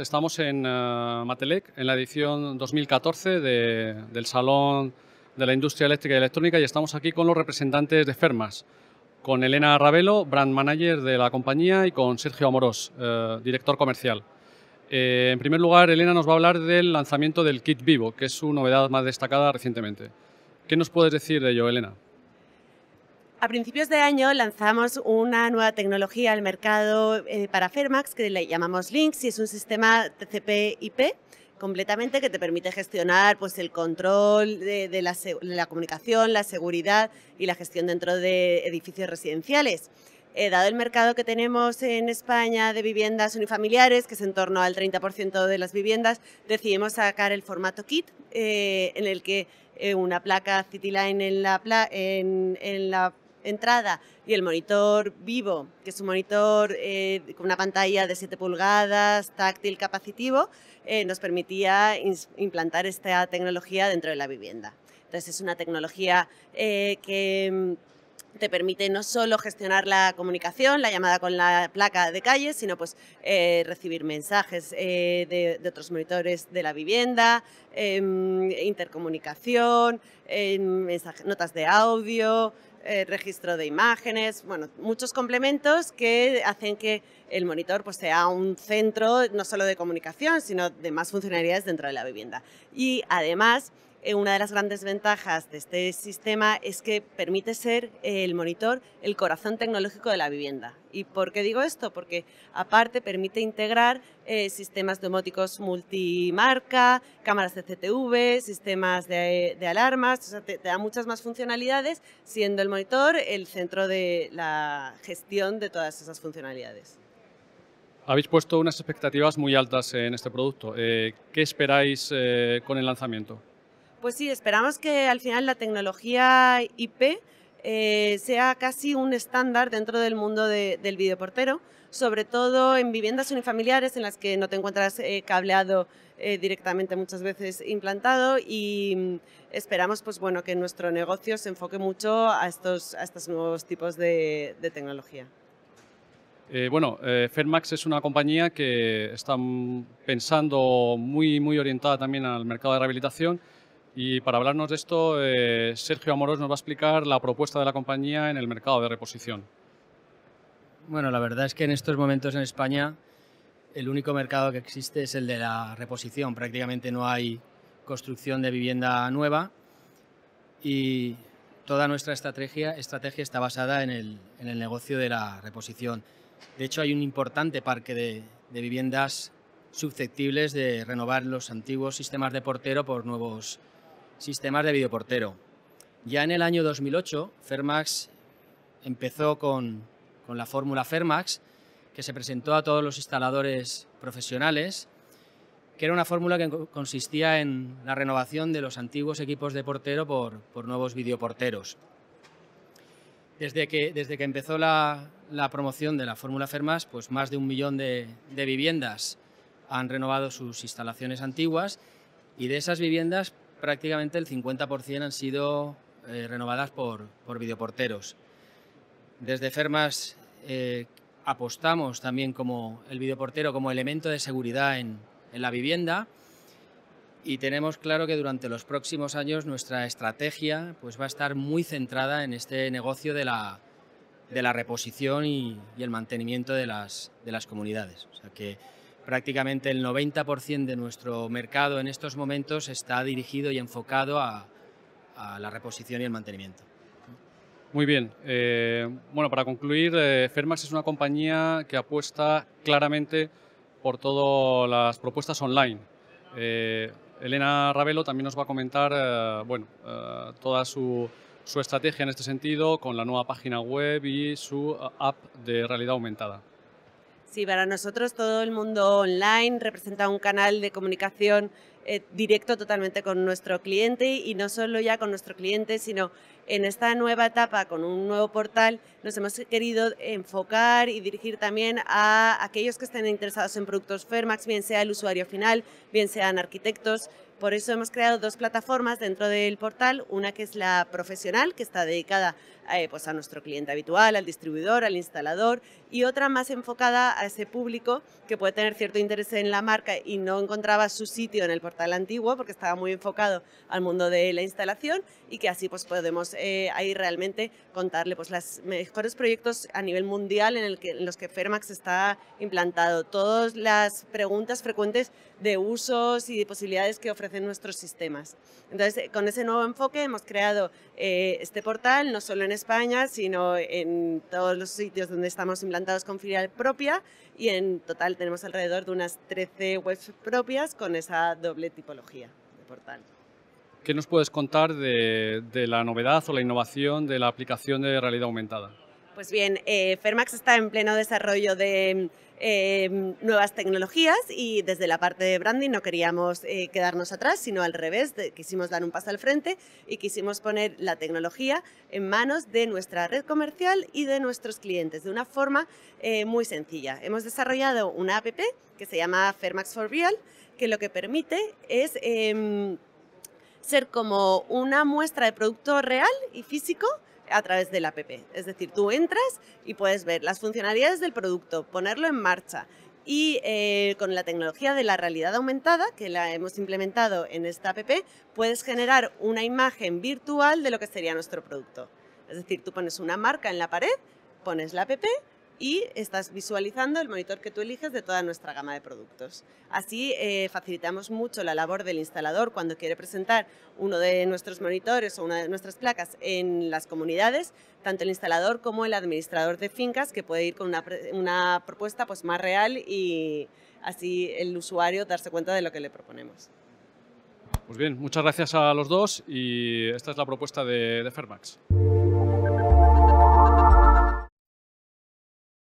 Estamos en eh, Matelec, en la edición 2014 del Salón de la Industria Eléctrica y Electrónica y estamos aquí con los representantes de Fermas, con Elena Ravelo, brand manager de la compañía, y con Sergio Amorós, eh, director comercial. Eh, en primer lugar, Elena nos va a hablar del lanzamiento del Kit Vivo, que es su novedad más destacada recientemente. ¿Qué nos puedes decir de ello, Elena? A principios de año lanzamos una nueva tecnología al mercado eh, para Fermax que le llamamos Links y es un sistema TCP/IP completamente que te permite gestionar pues, el control de, la, comunicación, la seguridad y la gestión dentro de edificios residenciales. Eh, dado el mercado que tenemos en España de viviendas unifamiliares, que es en torno al 30% de las viviendas, decidimos sacar el formato kit eh, en el que una placa CityLine en la, en la entrada y el monitor vivo, que es un monitor eh, con una pantalla de 7 pulgadas, táctil, capacitivo, eh, nos permitía implantar esta tecnología dentro de la vivienda. Entonces es una tecnología eh, que mm, te permite no solo gestionar la comunicación, la llamada con la placa de calle, sino pues eh, recibir mensajes eh, de, otros monitores de la vivienda, em, intercomunicación, em, notas de audio, eh, registro de imágenes, bueno, muchos complementos que hacen que el monitor pues, sea un centro no solo de comunicación, sino de más funcionalidades dentro de la vivienda. Y además, eh, una de las grandes ventajas de este sistema es que permite ser eh, el monitor el corazón tecnológico de la vivienda. ¿Y por qué digo esto? Porque aparte permite integrar eh, sistemas domóticos multimarca, cámaras de CTV, sistemas de, alarmas, o te, da muchas más funcionalidades, siendo el monitor el centro de la gestión de todas esas funcionalidades. Habéis puesto unas expectativas muy altas en este producto. ¿Qué esperáis con el lanzamiento? Pues sí, esperamos que al final la tecnología IP eh, sea casi un estándar dentro del mundo del videoportero, sobre todo en viviendas unifamiliares en las que no te encuentras eh, cableado eh, directamente muchas veces implantado y mm, esperamos pues, bueno, que nuestro negocio se enfoque mucho a estos, a estos nuevos tipos de, de tecnología. bueno, Fermax es una compañía que está pensando muy, muy orientada también al mercado de rehabilitación y para hablarnos de esto, eh, Sergio Amorós nos va a explicar la propuesta de la compañía en el mercado de reposición. Bueno, la verdad es que en estos momentos en España el único mercado que existe es el de la reposición. Prácticamente no hay construcción de vivienda nueva y toda nuestra estrategia, estrategia está basada en el, en el negocio de la reposición. De hecho, hay un importante parque de, de viviendas susceptibles de renovar los antiguos sistemas de portero por nuevos sistemas de videoportero. Ya en el año 2008, Fermax empezó con, con la fórmula Fermax, que se presentó a todos los instaladores profesionales, que era una fórmula que consistía en la renovación de los antiguos equipos de portero por, por nuevos videoporteros. Desde que, desde que empezó la, la promoción de la fórmula Fermax, pues más de un millón de, de viviendas han renovado sus instalaciones antiguas y de esas viviendas prácticamente el 50% han sido eh, renovadas por, por, videoporteros. Desde Fermas eh, apostamos también como el videoportero como elemento de seguridad en, la vivienda y tenemos claro que durante los próximos años nuestra estrategia pues va a estar muy centrada en este negocio de la, reposición y, el mantenimiento de las, de las comunidades. O sea que prácticamente el 90% de nuestro mercado en estos momentos está dirigido y enfocado a, la reposición y el mantenimiento. Muy bien. Eh, bueno, para concluir, eh, Fermax es una compañía que apuesta claramente por todas las propuestas online. Eh, Elena Ravelo también nos va a comentar eh, bueno, toda su estrategia en este sentido con la nueva página web y su app de realidad aumentada. Sí, para nosotros todo el mundo online representa un canal de comunicación eh, directo totalmente con nuestro cliente y no solo ya con nuestro cliente, sino en esta nueva etapa con un nuevo portal nos hemos querido enfocar y dirigir también a aquellos que estén interesados en productos Fermax, bien sea el usuario final, bien sean arquitectos. Por eso hemos creado dos plataformas dentro del portal, una que es la profesional, que está dedicada eh, pues a nuestro cliente habitual, al distribuidor, al instalador, y otra más enfocada a ese público que puede tener cierto interés en la marca y no encontraba su sitio en el portal antiguo porque estaba muy enfocado al mundo de la instalación y que así pues podemos eh, ahí realmente contarle pues los mejores proyectos a nivel mundial en, el que, los que Fermax está implantado, todas las preguntas frecuentes de usos y de posibilidades que ofrecen nuestros sistemas. Entonces, eh, con ese nuevo enfoque hemos creado eh, este portal, no solo en España, sino en todos los sitios donde estamos implantados con filial propia y en total tenemos alrededor de unas 13 webs propias con esa doble tipología de portal. ¿Qué nos puedes contar de, la novedad o la innovación de la aplicación de realidad aumentada? Pues bien, eh, Fermax está en pleno desarrollo de em, nuevas tecnologías y desde la parte de branding no queríamos eh, quedarnos atrás, sino al revés, quisimos dar un paso al frente y quisimos poner la tecnología en manos de nuestra red comercial y de nuestros clientes de una forma eh, muy sencilla. Hemos desarrollado una app que se llama Fermax for Real que lo que permite es em, ser como una muestra de producto real y físico a través de la app. Es decir, tú entras y puedes ver las funcionalidades del producto, ponerlo en marcha. Y eh, con la tecnología de la realidad aumentada, que la hemos implementado en esta app, puedes generar una imagen virtual de lo que sería nuestro producto. Es decir, tú pones una marca en la pared, pones la app, y estás visualizando el monitor que tú eliges de toda nuestra gama de productos. Así eh, facilitamos mucho la labor del instalador cuando quiere presentar uno de nuestros monitores o una de nuestras placas en las comunidades, tanto el instalador como el administrador de fincas que puede ir con una, propuesta pues, más real y así el usuario darse cuenta de lo que le proponemos. Pues bien, muchas gracias a los dos y esta es la propuesta de, de Fermax.